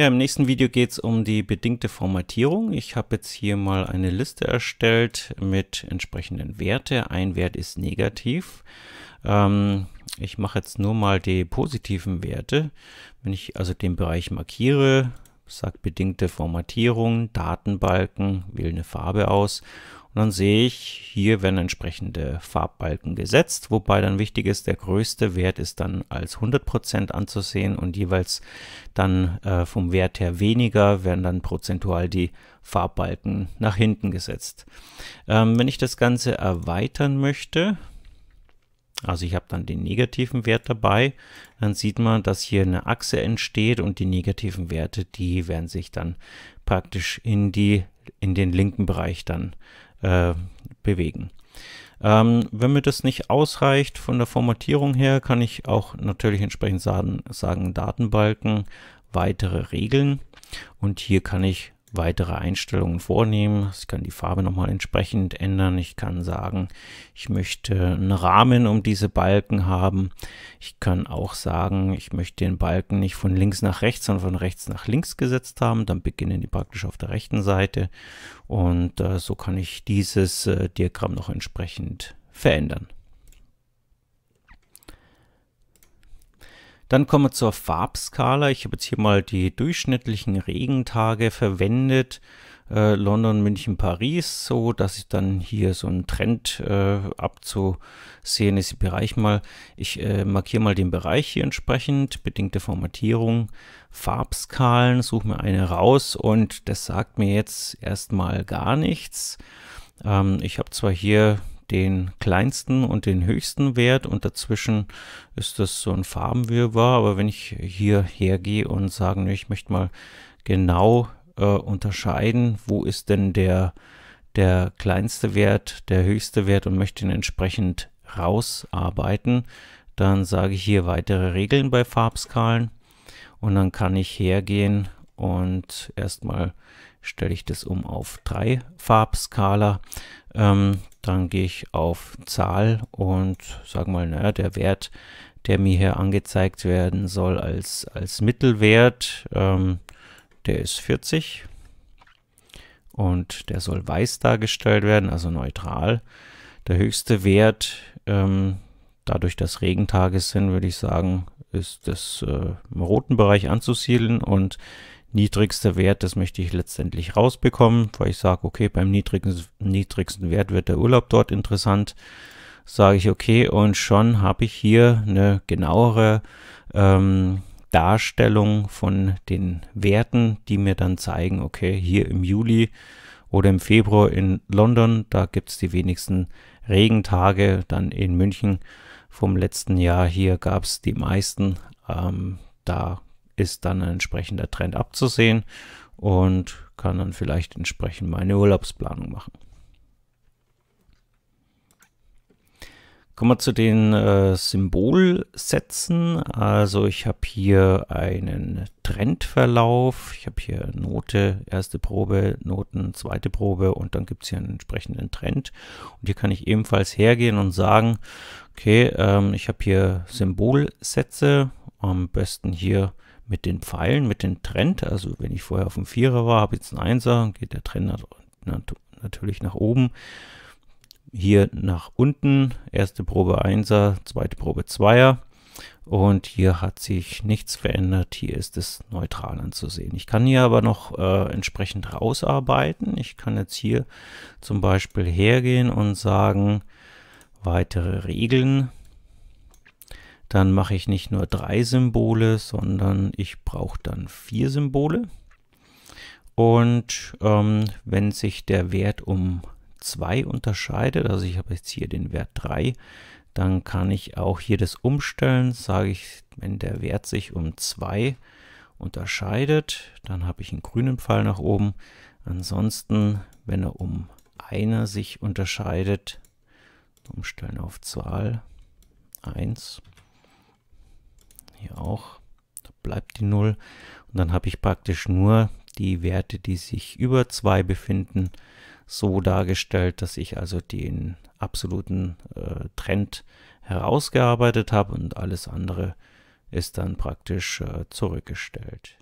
Ja, im nächsten Video geht es um die bedingte Formatierung. Ich habe jetzt hier mal eine Liste erstellt mit entsprechenden Werte. Ein Wert ist negativ. Ähm, ich mache jetzt nur mal die positiven Werte. Wenn ich also den Bereich markiere, sagt bedingte Formatierung, Datenbalken, wähle eine Farbe aus und dann sehe ich, hier werden entsprechende Farbbalken gesetzt, wobei dann wichtig ist, der größte Wert ist dann als 100% anzusehen und jeweils dann äh, vom Wert her weniger werden dann prozentual die Farbbalken nach hinten gesetzt. Ähm, wenn ich das Ganze erweitern möchte, also ich habe dann den negativen Wert dabei. Dann sieht man, dass hier eine Achse entsteht und die negativen Werte, die werden sich dann praktisch in, die, in den linken Bereich dann äh, bewegen. Ähm, wenn mir das nicht ausreicht von der Formatierung her, kann ich auch natürlich entsprechend sagen, sagen Datenbalken, weitere Regeln. Und hier kann ich weitere Einstellungen vornehmen. Ich kann die Farbe nochmal entsprechend ändern. Ich kann sagen, ich möchte einen Rahmen um diese Balken haben. Ich kann auch sagen, ich möchte den Balken nicht von links nach rechts, sondern von rechts nach links gesetzt haben. Dann beginnen die praktisch auf der rechten Seite. Und äh, so kann ich dieses äh, Diagramm noch entsprechend verändern. Dann kommen wir zur Farbskala. Ich habe jetzt hier mal die durchschnittlichen Regentage verwendet. Äh, London, München, Paris, so dass ich dann hier so einen Trend äh, abzusehen ist. Im Bereich mal, ich äh, markiere mal den Bereich hier entsprechend, bedingte Formatierung, Farbskalen, suche mir eine raus und das sagt mir jetzt erstmal gar nichts. Ähm, ich habe zwar hier den kleinsten und den höchsten Wert und dazwischen ist das so ein Farbenwirrwarr. Aber wenn ich hier hergehe und sage, ich möchte mal genau äh, unterscheiden, wo ist denn der, der kleinste Wert, der höchste Wert und möchte ihn entsprechend rausarbeiten, dann sage ich hier weitere Regeln bei Farbskalen und dann kann ich hergehen und erstmal stelle ich das um auf drei Farbskala. Ähm, dann gehe ich auf Zahl und sage mal, naja, der Wert, der mir hier angezeigt werden soll als, als Mittelwert, ähm, der ist 40 und der soll weiß dargestellt werden, also neutral. Der höchste Wert, ähm, dadurch, dass Regentage sind, würde ich sagen, ist das äh, im roten Bereich anzusiedeln und niedrigster Wert, das möchte ich letztendlich rausbekommen, weil ich sage, okay, beim niedrigsten, niedrigsten Wert wird der Urlaub dort interessant. Sage ich, okay, und schon habe ich hier eine genauere ähm, Darstellung von den Werten, die mir dann zeigen, okay, hier im Juli oder im Februar in London, da gibt es die wenigsten Regentage, dann in München vom letzten Jahr, hier gab es die meisten. Ähm, da ist dann ein entsprechender Trend abzusehen und kann dann vielleicht entsprechend meine Urlaubsplanung machen. Kommen wir zu den äh, Symbolsätzen. Also ich habe hier einen Trendverlauf. Ich habe hier Note, erste Probe, Noten, zweite Probe und dann gibt es hier einen entsprechenden Trend. Und hier kann ich ebenfalls hergehen und sagen, okay, ähm, ich habe hier Symbolsätze. Am besten hier mit den Pfeilen, mit dem Trend. Also wenn ich vorher auf dem Vierer war, habe jetzt einen Einser, geht der Trend natürlich nach oben. Hier nach unten, erste Probe Einser, zweite Probe Zweier. Und hier hat sich nichts verändert. Hier ist es neutral anzusehen. Ich kann hier aber noch äh, entsprechend rausarbeiten. Ich kann jetzt hier zum Beispiel hergehen und sagen, weitere Regeln dann mache ich nicht nur drei Symbole, sondern ich brauche dann vier Symbole. Und ähm, wenn sich der Wert um 2 unterscheidet, also ich habe jetzt hier den Wert 3, dann kann ich auch hier das umstellen, sage ich, wenn der Wert sich um 2 unterscheidet, dann habe ich einen grünen Pfeil nach oben. Ansonsten, wenn er um 1 sich unterscheidet, umstellen auf Zahl 1, hier auch. Da bleibt die 0. Und dann habe ich praktisch nur die Werte, die sich über 2 befinden, so dargestellt, dass ich also den absoluten äh, Trend herausgearbeitet habe und alles andere ist dann praktisch äh, zurückgestellt.